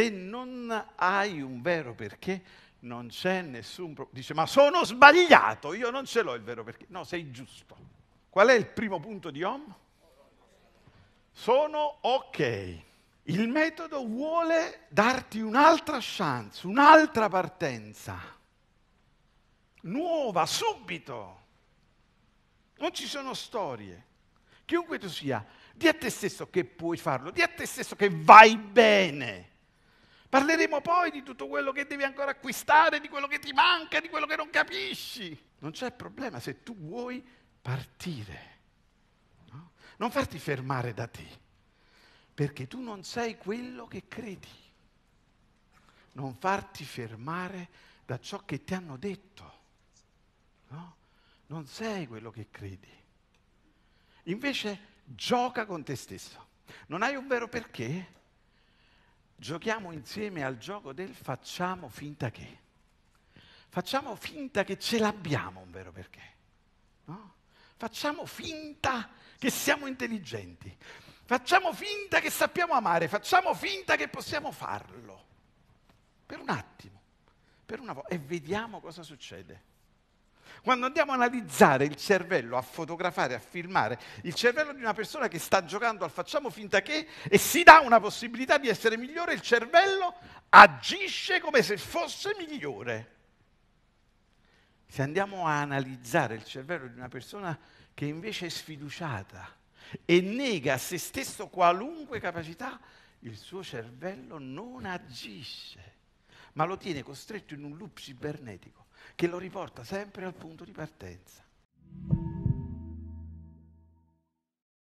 se non hai un vero perché, non c'è nessun problema. Dice, ma sono sbagliato, io non ce l'ho il vero perché. No, sei giusto. Qual è il primo punto di Om? Sono ok. Il metodo vuole darti un'altra chance, un'altra partenza, nuova, subito. Non ci sono storie. Chiunque tu sia, di a te stesso che puoi farlo, di a te stesso che vai bene. Parleremo poi di tutto quello che devi ancora acquistare, di quello che ti manca, di quello che non capisci. Non c'è problema se tu vuoi partire. No? Non farti fermare da te, perché tu non sei quello che credi. Non farti fermare da ciò che ti hanno detto. No? Non sei quello che credi. Invece gioca con te stesso. Non hai un vero perché? giochiamo insieme al gioco del facciamo finta che. Facciamo finta che ce l'abbiamo un vero perché. No? Facciamo finta che siamo intelligenti. Facciamo finta che sappiamo amare. Facciamo finta che possiamo farlo. Per un attimo, per una volta. E vediamo cosa succede. Quando andiamo a analizzare il cervello, a fotografare, a filmare il cervello di una persona che sta giocando al facciamo finta che e si dà una possibilità di essere migliore, il cervello agisce come se fosse migliore. Se andiamo a analizzare il cervello di una persona che invece è sfiduciata e nega a se stesso qualunque capacità, il suo cervello non agisce ma lo tiene costretto in un loop cibernetico che lo riporta sempre al punto di partenza.